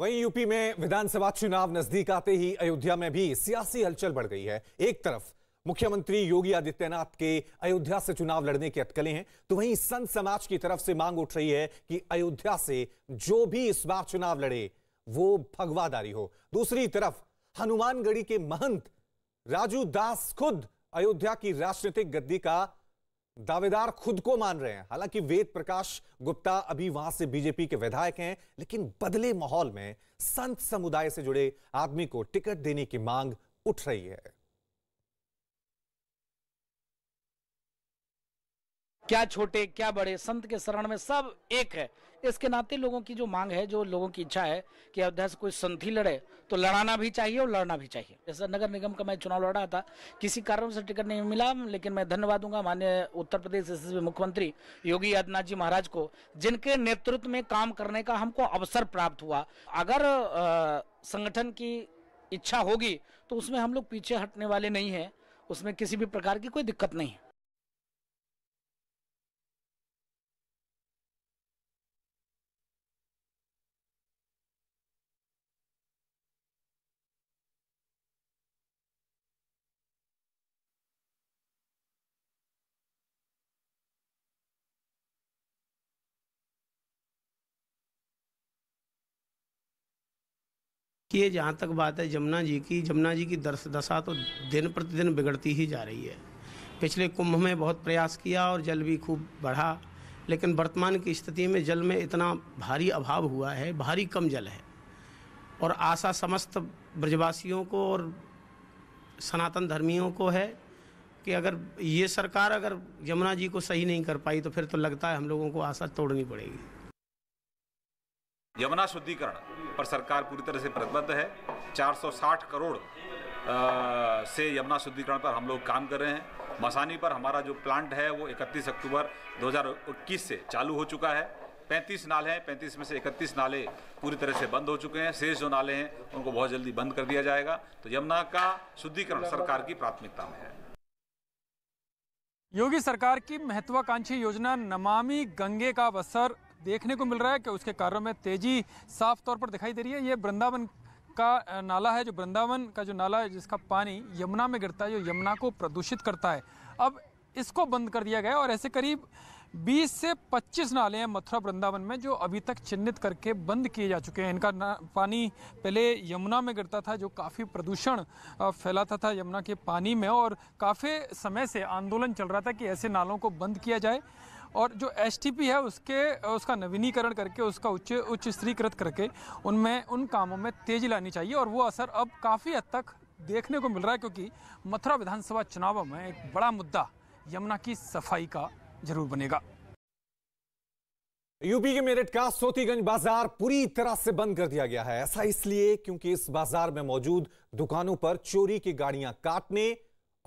वहीं यूपी में विधानसभा चुनाव नजदीक आते ही अयोध्या में भी सियासी हलचल बढ़ गई है एक तरफ मुख्यमंत्री योगी आदित्यनाथ के अयोध्या से चुनाव लड़ने की अटकलें हैं तो वहीं संत समाज की तरफ से मांग उठ रही है कि अयोध्या से जो भी इस बार चुनाव लड़े वो भगवादारी हो दूसरी तरफ हनुमानगढ़ी के महंत राजू दास खुद अयोध्या की राजनीतिक गद्दी का दावेदार खुद को मान रहे हैं हालांकि वेद प्रकाश गुप्ता अभी वहां से बीजेपी के विधायक हैं लेकिन बदले माहौल में संत समुदाय से जुड़े आदमी को टिकट देने की मांग उठ रही है क्या छोटे क्या बड़े संत के शरण में सब एक है इसके नाते लोगों की जो मांग है जो लोगों की इच्छा है कि अयोध्या से कोई संथी लड़े तो लड़ाना भी चाहिए और लड़ना भी चाहिए जैसा नगर निगम का मैं चुनाव लड़ रहा था किसी कारण से टिकट नहीं मिला लेकिन मैं धन्यवाद दूंगा माननीय उत्तर प्रदेश मुख्यमंत्री योगी आदित्यनाथ जी महाराज को जिनके नेतृत्व में काम करने का हमको अवसर प्राप्त हुआ अगर संगठन की इच्छा होगी तो उसमें हम लोग पीछे हटने वाले नहीं है उसमें किसी भी प्रकार की कोई दिक्कत नहीं है कि ये जहाँ तक बात है जमुना जी की जमुना जी की दर्श दशा तो दिन प्रतिदिन बिगड़ती ही जा रही है पिछले कुंभ में बहुत प्रयास किया और जल भी खूब बढ़ा लेकिन वर्तमान की स्थिति में जल में इतना भारी अभाव हुआ है भारी कम जल है और आशा समस्त ब्रजवासियों को और सनातन धर्मियों को है कि अगर ये सरकार अगर यमुना जी को सही नहीं कर पाई तो फिर तो लगता है हम लोगों को आशा तोड़नी पड़ेगी यमुना शुद्धिकरण पर सरकार पूरी तरह से प्रतिबद्ध है 460 करोड़ आ, से यमुना शुद्धिकरण पर हम लोग काम कर रहे हैं मसानी पर हमारा जो प्लांट है वो 31 अक्टूबर 2021 से चालू हो चुका है 35 नाले हैं 35 में से 31 नाले पूरी तरह से बंद हो चुके हैं शेष जो नाले हैं उनको बहुत जल्दी बंद कर दिया जाएगा तो यमुना का शुद्धिकरण सरकार की प्राथमिकता में है योगी सरकार की महत्वाकांक्षी योजना नमामि गंगे का अवसर देखने को मिल रहा है कि उसके कार्यों में तेज़ी साफ तौर पर दिखाई दे रही है ये वृंदावन का नाला है जो वृंदावन का जो नाला है जिसका पानी यमुना में गिरता है जो यमुना को प्रदूषित करता है अब इसको बंद कर दिया गया और ऐसे करीब 20 से 25 नाले हैं मथुरा वृंदावन में जो अभी तक चिन्हित करके बंद किए जा चुके हैं इनका पानी पहले यमुना में गिरता था जो काफ़ी प्रदूषण फैलाता था यमुना के पानी में और काफ़ी समय से आंदोलन चल रहा था कि ऐसे नालों को बंद किया जाए और जो एस है उसके उसका नवीनीकरण करके उसका उच्च उच्च स्तरीकृत करके उनमें उन कामों में तेजी लानी चाहिए और वो असर अब काफ़ी हद तक देखने को मिल रहा है क्योंकि मथुरा विधानसभा चुनावों में एक बड़ा मुद्दा यमुना की सफाई का जरूर बनेगा यूपी के मेरठ का सोतीगंज बाजार पूरी तरह से बंद कर दिया गया है ऐसा इसलिए क्योंकि इस बाजार में मौजूद दुकानों पर चोरी की गाड़ियां काटने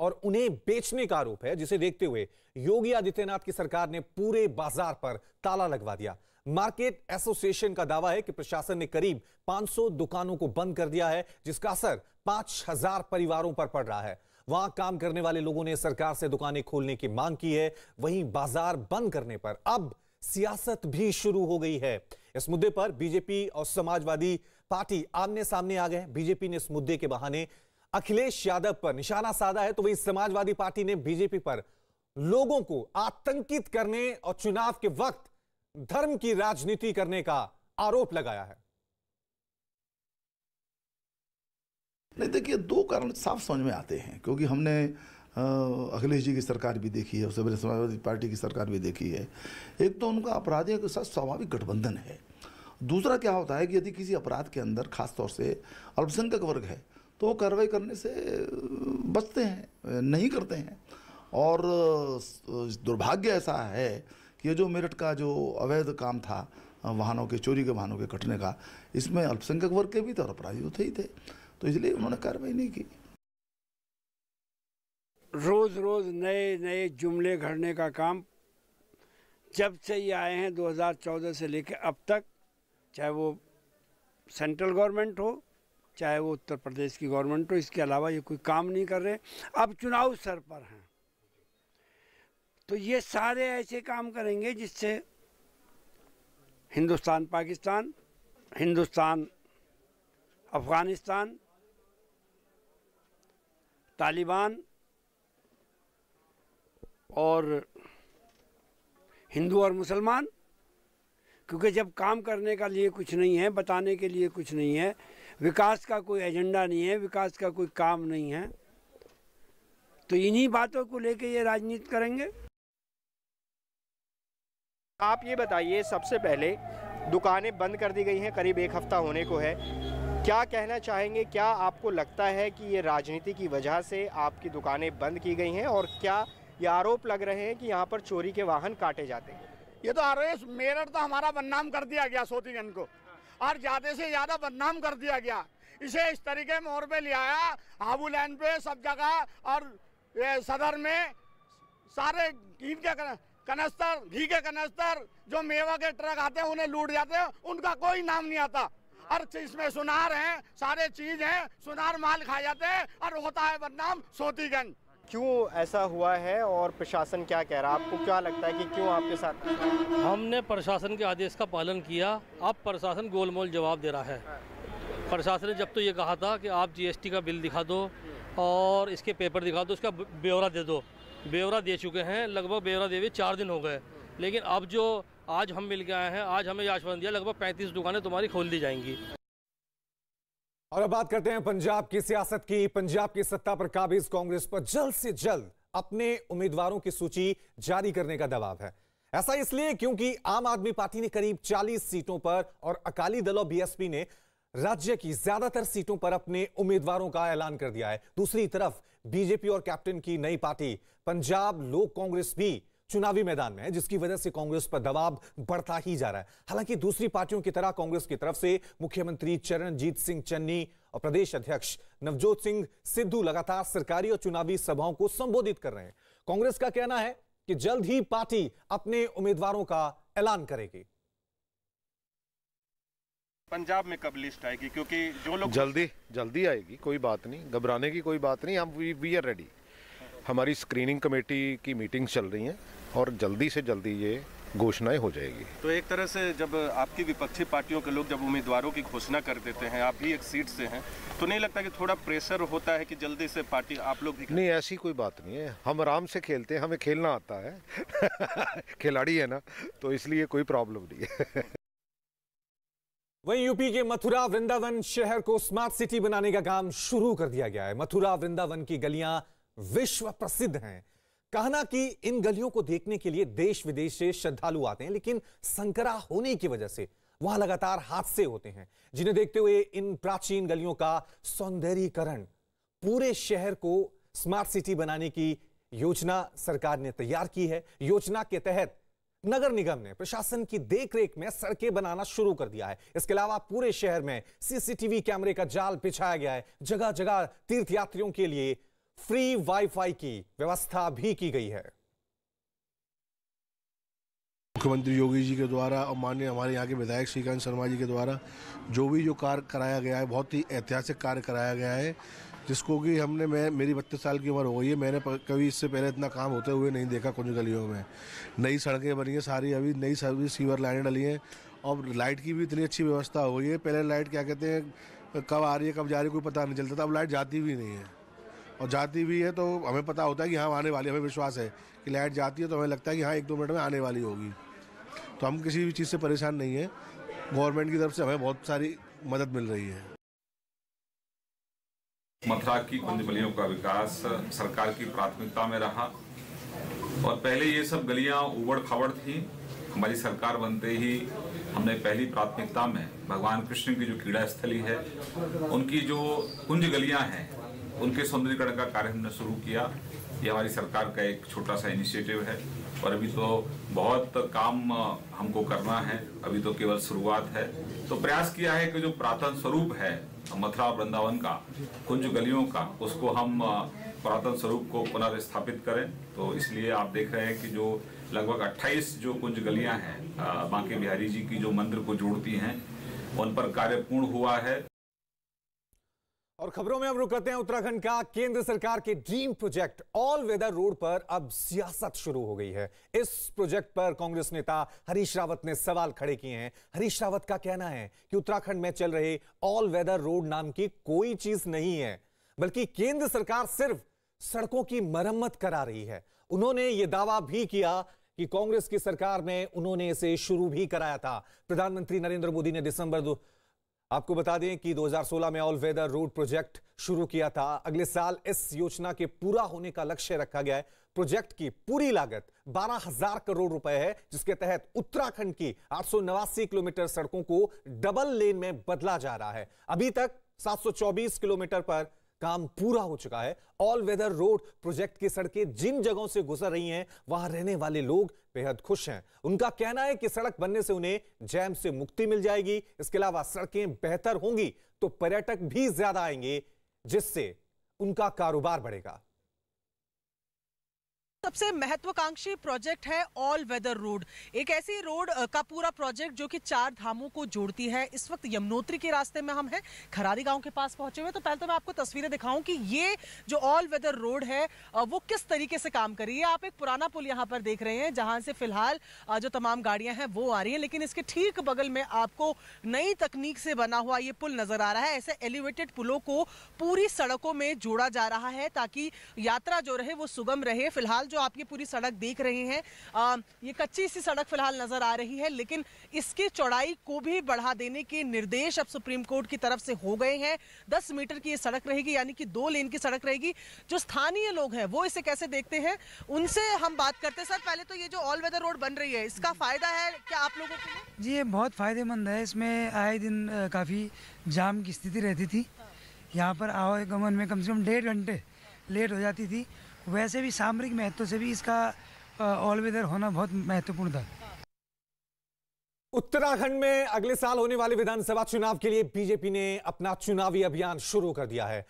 और उन्हें बेचने का आरोप है जिसे देखते हुए योगी आदित्यनाथ की सरकार ने पूरे बाजार पर ताला लगवा दिया मार्केट एसोसिएशन का दावा है कि प्रशासन ने करीब 500 दुकानों को बंद कर दिया है जिसका असर 5000 परिवारों पर पड़ रहा है वहां काम करने वाले लोगों ने सरकार से दुकानें खोलने की मांग की है वहीं बाजार बंद करने पर अब सियासत भी शुरू हो गई है इस मुद्दे पर बीजेपी और समाजवादी पार्टी आमने सामने आ गए बीजेपी ने इस मुद्दे के बहाने अखिलेश यादव पर निशाना साधा है तो वही समाजवादी पार्टी ने बीजेपी पर लोगों को आतंकित करने और चुनाव के वक्त धर्म की राजनीति करने का आरोप लगाया है नहीं देखिए दो कारण साफ समझ में आते हैं क्योंकि हमने अखिलेश जी की सरकार भी देखी है उससे पहले समाजवादी पार्टी की सरकार भी देखी है एक तो उनका अपराधियों के साथ स्वाभाविक गठबंधन है दूसरा क्या होता है कि यदि किसी अपराध के अंदर खासतौर से अल्पसंख्यक वर्ग है तो वो कार्रवाई करने से बचते हैं नहीं करते हैं और दुर्भाग्य ऐसा है कि जो मेरठ का जो अवैध काम था वाहनों के चोरी के वाहनों के कटने का इसमें अल्पसंख्यक वर्ग के भी थे तो और अपराधी थे ही थे तो इसलिए उन्होंने कार्रवाई नहीं की रोज़ रोज़ नए नए जुमले घड़ने का काम जब से ये आए हैं 2014 से लेकर अब तक चाहे वो सेंट्रल गवर्नमेंट हो चाहे वो उत्तर प्रदेश की गवर्नमेंट हो इसके अलावा ये कोई काम नहीं कर रहे अब चुनाव सर पर हैं तो ये सारे ऐसे काम करेंगे जिससे हिंदुस्तान पाकिस्तान हिंदुस्तान अफ़गानिस्तान तालिबान और हिंदू और मुसलमान क्योंकि जब काम करने का लिए कुछ नहीं है बताने के लिए कुछ नहीं है विकास का कोई एजेंडा नहीं है विकास का कोई काम नहीं है तो इन्हीं बातों को लेके ये राजनीति करेंगे आप ये बताइए सबसे पहले दुकानें बंद कर दी गई हैं करीब एक हफ्ता होने को है क्या कहना चाहेंगे क्या आपको लगता है कि ये राजनीति की वजह से आपकी दुकानें बंद की गई हैं और क्या ये आरोप लग रहे हैं कि यहाँ पर चोरी के वाहन काटे जाते हैं ये तो आरोप मेरठ तो हमारा बदनाम कर दिया गया सोतीगंज को और ज़्यादा से ज़्यादा बदनाम कर दिया गया इसे इस तरीके मोर पे ले आया हाबू लैंड पे सब जगह और सदर में सारे घी के कनस्तर घी के कनस्तर जो मेवा के ट्रक आते हैं उन्हें लूट जाते हैं उनका कोई नाम नहीं आता और इसमें सुनार हैं सारे चीज़ हैं सुनार माल खा जाते हैं और होता है बदनाम सोतीगंज क्यों ऐसा हुआ है और प्रशासन क्या कह रहा है आपको क्या लगता है कि क्यों आपके साथ हमने प्रशासन के आदेश का पालन किया अब प्रशासन गोलमोल जवाब दे रहा है प्रशासन ने जब तो ये कहा था कि आप जीएसटी का बिल दिखा दो और इसके पेपर दिखा दो इसका ब्यौरा दे दो ब्यौरा दे चुके हैं लगभग ब्यौरा दे हुए चार दिन हो गए लेकिन अब जो आज हम मिल के आए हैं आज हमें आश्वासन दिया लगभग पैंतीस दुकानें तुम्हारी खोल दी जाएंगी और अब बात करते हैं पंजाब की सियासत की पंजाब की सत्ता पर काबिज कांग्रेस पर जल्द से जल्द अपने उम्मीदवारों की सूची जारी करने का दबाव है ऐसा इसलिए क्योंकि आम आदमी पार्टी ने करीब 40 सीटों पर और अकाली दल और बीएसपी ने राज्य की ज्यादातर सीटों पर अपने उम्मीदवारों का ऐलान कर दिया है दूसरी तरफ बीजेपी और कैप्टन की नई पार्टी पंजाब लोक कांग्रेस भी चुनावी मैदान में है जिसकी वजह से कांग्रेस पर दबाव बढ़ता ही जा रहा है हालांकि दूसरी पार्टियों की तरह कांग्रेस की तरफ से मुख्यमंत्री चरणजीत सिंह चन्नी और प्रदेश अध्यक्ष नवजोत सिंह सिद्धू लगातार सरकारी और चुनावी सभाओं को संबोधित कर रहे हैं कांग्रेस का कहना है कि जल्द ही पार्टी अपने उम्मीदवारों का ऐलान करेगी पंजाब में कब लिस्ट आएगी क्योंकि जो लोग जल्दी जल्दी आएगी कोई बात नहीं घबराने की कोई बात नहीं हम वी आर रेडी हमारी स्क्रीनिंग कमेटी की मीटिंग चल रही हैं और जल्दी से जल्दी ये घोषणाएं हो जाएगी तो एक तरह से जब आपकी विपक्षी पार्टियों के लोग जब उम्मीदवारों की घोषणा कर देते हैं आप भी एक सीट से हैं तो नहीं लगता कि थोड़ा प्रेशर होता है कि जल्दी से पार्टी आप लोग भी नहीं ऐसी कोई बात नहीं है हम आराम से खेलते हैं हमें खेलना आता है खिलाड़ी है ना तो इसलिए कोई प्रॉब्लम नहीं है वहीं यूपी के मथुरा वृंदावन शहर को स्मार्ट सिटी बनाने का काम शुरू कर दिया गया है मथुरा वृंदावन की गलियां विश्व प्रसिद्ध हैं कहना कि इन गलियों को देखने के लिए देश विदेश से श्रद्धालु आते हैं लेकिन संकरा होने की वजह से वहां लगातार हादसे होते हैं जिन्हें देखते हुए इन प्राचीन गलियों का सौंदर्यीकरण पूरे शहर को स्मार्ट सिटी बनाने की योजना सरकार ने तैयार की है योजना के तहत नगर निगम ने प्रशासन की देखरेख में सड़कें बनाना शुरू कर दिया है इसके अलावा पूरे शहर में सीसीटीवी कैमरे का जाल बिछाया गया है जगह जगह तीर्थयात्रियों के लिए फ्री वाईफाई की व्यवस्था भी की गई है मुख्यमंत्री योगी जी के द्वारा और माननीय हमारे यहाँ के विधायक श्रीकांत शर्मा जी के द्वारा जो भी जो कार्य कराया गया है बहुत ही ऐतिहासिक कार्य कराया गया है जिसको कि हमने मैं मेरी बत्तीस साल की उम्र हो गई है मैंने कभी इससे पहले इतना काम होते हुए नहीं देखा कुछ गलियों में नई सड़कें बनी हैं सारी अभी नई सर्विस सीवर लाइनें डली हैं और लाइट की भी इतनी अच्छी व्यवस्था हो गई है पहले लाइट क्या कहते हैं कब आ रही है कब जा रही है कोई पता नहीं चलता था अब लाइट जाती भी नहीं है और जाती भी है तो हमें पता होता है कि हाँ आने वाली हमें विश्वास है कि लाइट जाती है तो हमें लगता है कि हाँ एक दो मिनट में आने वाली होगी तो हम किसी भी चीज़ से परेशान नहीं है गवर्नमेंट की तरफ से हमें बहुत सारी मदद मिल रही है मथुरा की कुंज गलियों का विकास सरकार की प्राथमिकता में रहा और पहले ये सब गलियां उबड़ खबड़ थी हमारी सरकार बनते ही हमने पहली प्राथमिकता में भगवान कृष्ण की जो क्रीड़ा स्थली है उनकी जो कुंज गलियां हैं उनके सौंदर्यकरण का कार्य हमने शुरू किया ये हमारी सरकार का एक छोटा सा इनिशिएटिव है और अभी तो बहुत काम हमको करना है अभी तो केवल शुरुआत है तो प्रयास किया है कि जो पुरातन स्वरूप है मथुरा वृंदावन का कुंज गलियों का उसको हम पुरातन स्वरूप को पुनर्स्थापित करें तो इसलिए आप देख रहे हैं कि जो लगभग 28 जो कुंज गलियां हैं बांके बिहारी जी की जो मंदिर को जोड़ती हैं उन पर कार्य पूर्ण हुआ है और खबरों में अब रुक करते हैं उत्तराखंड का केंद्र सरकार के dream project all weather road पर अब सियासत शुरू हो गई है इस प्रोजेक्ट पर कांग्रेस नेता हरीश रावत ने सवाल खड़े किए हैं हरीश रावत का कहना है कि उत्तराखंड में चल रहे ऑल वेदर रोड नाम की कोई चीज नहीं है बल्कि केंद्र सरकार सिर्फ सड़कों की मरम्मत करा रही है उन्होंने ये दावा भी किया कि कांग्रेस की सरकार में उन्होंने इसे शुरू भी कराया था प्रधानमंत्री नरेंद्र मोदी ने दिसंबर आपको बता दें कि 2016 में ऑल वेदर रोड प्रोजेक्ट शुरू किया था अगले साल इस योजना के पूरा होने का लक्ष्य रखा गया है प्रोजेक्ट की पूरी लागत बारह हजार करोड़ रुपए है जिसके तहत उत्तराखंड की आठ किलोमीटर सड़कों को डबल लेन में बदला जा रहा है अभी तक 724 किलोमीटर पर काम पूरा हो चुका है ऑल वेदर रोड प्रोजेक्ट की सड़कें जिन जगहों से गुजर रही हैं वहां रहने वाले लोग बेहद खुश हैं उनका कहना है कि सड़क बनने से उन्हें जैम से मुक्ति मिल जाएगी इसके अलावा सड़कें बेहतर होंगी तो पर्यटक भी ज्यादा आएंगे जिससे उनका कारोबार बढ़ेगा सबसे महत्वाकांक्षी प्रोजेक्ट है ऑल वेदर रोड एक ऐसी रोड का पूरा प्रोजेक्ट जो कि चार धामों को जोड़ती है इस वक्त यमुनोत्री के रास्ते में हम हैं खरारी गांव के पास पहुंचे हुए तो पहले तो मैं आपको तस्वीरें दिखाऊं कि ये जो ऑल वेदर रोड है वो किस तरीके से काम कर रही है आप एक पुराना पुल यहाँ पर देख रहे हैं जहाँ से फिलहाल जो तमाम गाड़ियाँ हैं वो आ रही हैं लेकिन इसके ठीक बगल में आपको नई तकनीक से बना हुआ ये पुल नजर आ रहा है ऐसे एलिवेटेड पुलों को पूरी सड़कों में जोड़ा जा रहा है ताकि यात्रा जो रहे वो सुगम रहे फिलहाल जो आप ये पूरी सड़क देख रहे हैं आ, ये कच्ची सी सड़क फिलहाल नजर आ रही है लेकिन इसकी चौड़ाई को भी बढ़ा देने के निर्देश अब सुप्रीम कोर्ट की तरफ से हो गए हैं दस मीटर की ये सड़क रहेगी यानी कि दो लेन की सड़क रहेगी जो स्थानीय लोग हैं वो इसे कैसे देखते हैं उनसे हम बात करते हैं सर पहले तो ये जो ऑल वेदर रोड बन रही है इसका फायदा है क्या आप लोगों को जी ये बहुत फायदेमंद है इसमें आए दिन काफ़ी जाम की स्थिति रहती थी हाँ। यहाँ पर आवागमन में कम से कम डेढ़ घंटे लेट हो जाती थी वैसे भी सामरिक महत्व से भी इसका ऑलवेदर होना बहुत महत्वपूर्ण था उत्तराखंड में अगले साल होने वाले विधानसभा चुनाव के लिए बीजेपी ने अपना चुनावी अभियान शुरू कर दिया है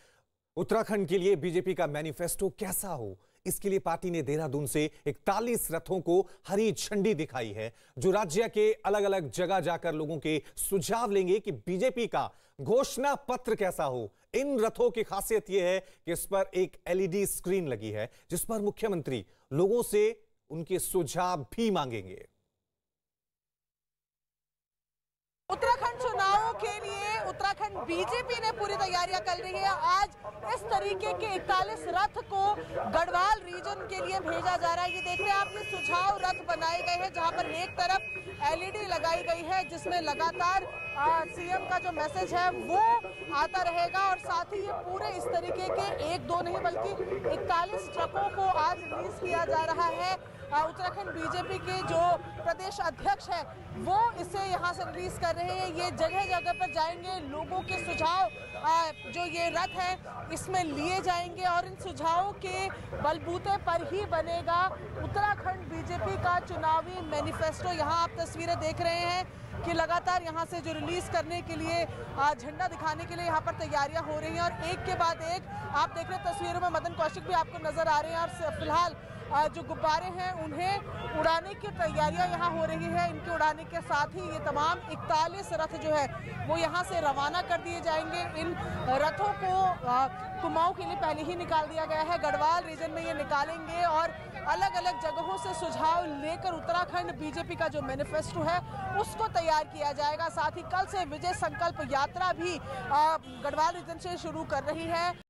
उत्तराखंड के लिए बीजेपी का मैनिफेस्टो कैसा हो इसके लिए पार्टी ने देहरादून से इकतालीस रथों को हरी झंडी दिखाई है जो राज्य के अलग अलग जगह जाकर लोगों के सुझाव लेंगे कि बीजेपी का घोषणा पत्र कैसा हो इन रथों की खासियत यह है कि इस पर एक एलईडी स्क्रीन लगी है जिस पर मुख्यमंत्री लोगों से उनके सुझाव भी मांगेंगे उत्तराखंड चुनावों के लिए उत्तराखंड बीजेपी ने पूरी तैयारियां कर रही है आज इस तरीके के इकतालीस रथ को गढ़वाल रीजन के लिए भेजा जा रहा है ये देखते हैं आप ये सुझाव रथ बनाए गए हैं जहां पर एक तरफ एलईडी e लगाई गई है जिसमें लगातार सीएम का जो मैसेज है वो आता रहेगा और साथ ही ये पूरे इस तरीके के एक दो नहीं बल्कि इकतालीस ट्रकों को आज रिलीज किया जा रहा है उत्तराखंड बीजेपी के जो प्रदेश अध्यक्ष है वो इसे यहाँ से रिलीज कर रहे हैं ये जगह जगह पर जाएंगे लोगों के सुझाव जो ये रथ है इसमें लिए जाएंगे और इन सुझावों के बलबूते पर ही बनेगा उत्तराखंड बीजेपी का चुनावी मैनिफेस्टो यहाँ आप तस्वीरें देख रहे हैं कि लगातार यहाँ से जो रिलीज करने के लिए झंडा दिखाने के लिए यहाँ पर तैयारियां हो रही हैं और एक के बाद एक आप देख रहे तस्वीरों में मदन कौशिक भी आपको नजर आ रहे हैं और फिलहाल जो गुब्बारे हैं उन्हें उड़ाने की तैयारियां यहाँ हो रही है इनके उड़ाने के साथ ही ये तमाम इकतालीस रथ जो है वो यहाँ से रवाना कर दिए जाएंगे इन रथों को कुमाऊँ के लिए पहले ही निकाल दिया गया है गढ़वाल रीजन में ये निकालेंगे और अलग अलग जगहों से सुझाव लेकर उत्तराखंड बीजेपी का जो मैनिफेस्टो है उसको तैयार किया जाएगा साथ ही कल से विजय संकल्प यात्रा भी गढ़वाल रीजन से शुरू कर रही है